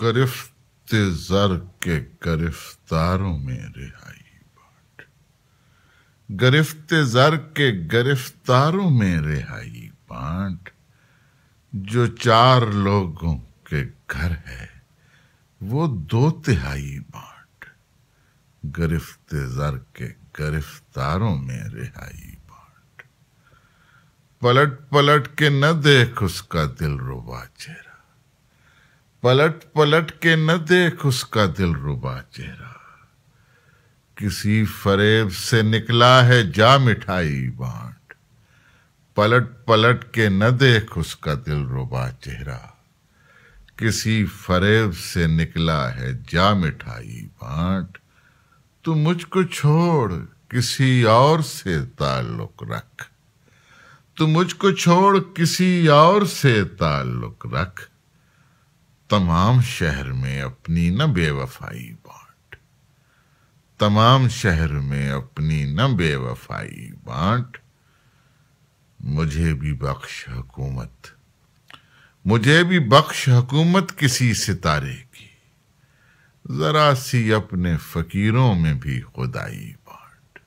گرفت زر کے گرفتاروں میں رہائی گرفت زر کے گرفتاروں میں رہائی بانٹ جو چار لوگوں کے گھر ہے وہ دو تہائی بانٹ گرفت زر کے گرفتاروں میں رہائی بانٹ پلٹ پلٹ کے نہ دیکھ اس کا دل روا چہرہ پلٹ پلٹ کے نہ دیکھ اس کا دل ربا چہرہ کسی فریب سے نکلا ہے جا مٹھائی بانٹ پلٹ پلٹ کے نہ دیکھ اس کا دل ربا چہرہ کسی فریب سے نکلا ہے جا مٹھائی بانٹ تو مجھ کو چھوڑ کسی اور سے تعلق رکھ تو مجھ کو چھوڑ کسی اور سے تعلق رکھ تمام شہر میں اپنی نہ بے وفائی بانٹ تمام شہر میں اپنی نہ بے وفائی بانٹ مجھے بھی بخش حکومت مجھے بھی بخش حکومت کسی ستارے کی ذرا سی اپنے فقیروں میں بھی خدائی بانٹ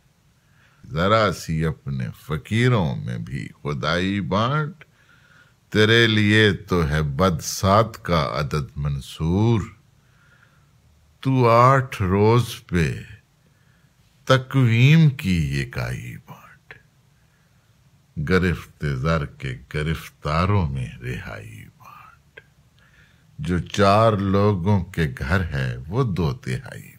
ذرا سی اپنے فقیروں میں بھی خدائی بانٹ تیرے لیے تو ہے بد سات کا عدد منصور تو آٹھ روز پہ تقویم کی ایک بانٹ گرفت زر کے گرفتاروں میں رہائی بانٹ جو چار لوگوں کے گھر ہے وہ دو تہائی